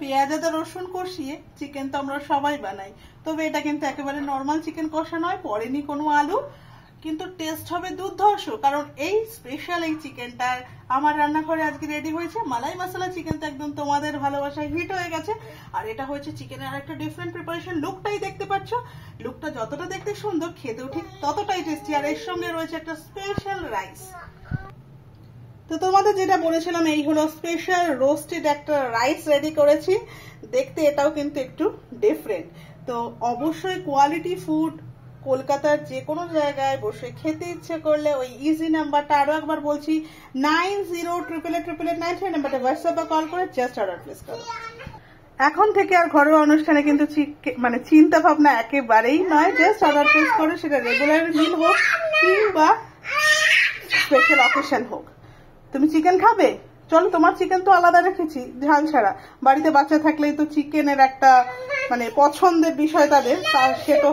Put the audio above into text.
পেঁয়াজ আদা রসুন কষিয়ে চিকেন তো আমরা সবাই বানাই তবে এটা কিন্তু একেবারে নর্মাল চিকেন কষা নয় পরেনি কোনো আলু কিন্তু টেস্ট হবে দুর্ধর্ষ কারণ এই স্পেশাল এই চিকেনটা আমার রান্নাঘরে আজকে রেডি হয়েছে মালাই মশলা চিকেন তো একদম তোমাদের ভালোবাসায় হিট হয়ে গেছে আর এটা হয়েছে চিকেনের আর একটা ডিফারেন্ট প্রিপারেশন লুকটাই দেখতে পাচ্ছ লুকটা যতটা দেখতে সুন্দর খেতেও ঠিক ততটাই টেস্টি আর এর সঙ্গে রয়েছে একটা স্পেশাল রাইস তো তোমাদের যেটা বলেছিলাম এই হলো স্পেশাল রোস্টেড একটা রাইস রেডি করেছি দেখতে এটাও কিন্তু একটু ডিফারেন্ট তো অবশ্যই কোয়ালিটি ফুড কলকাতার যে কোনো জায়গায় বসে খেতে ইচ্ছে করলে ওই ইজি নাম্বারটা আরও একবার বলছি nine zero triple A triple eight nine three নাম্বারটা হোয়াটসঅ্যাপে কল করে জাস্ট অর্ডার প্লেস করো এখন থেকে আর ঘরোয়া অনুষ্ঠানে কিন্তু মানে চিন্তা ভাবনা একেবারেই নয় জাস্ট অর্ডার প্লেস করে সেটা রেগুলার মিল হোক কিংবা স্পেশাল অকেশন হোক তুমি চিকেন খাবে চলো তোমার চিকেন তো আলাদা রেখেছি ঝাল ছাড়া বাড়িতে বাচ্চা থাকলেই তো চিকেনের একটা মানে পছন্দের বিষয় তাদের তার সে তো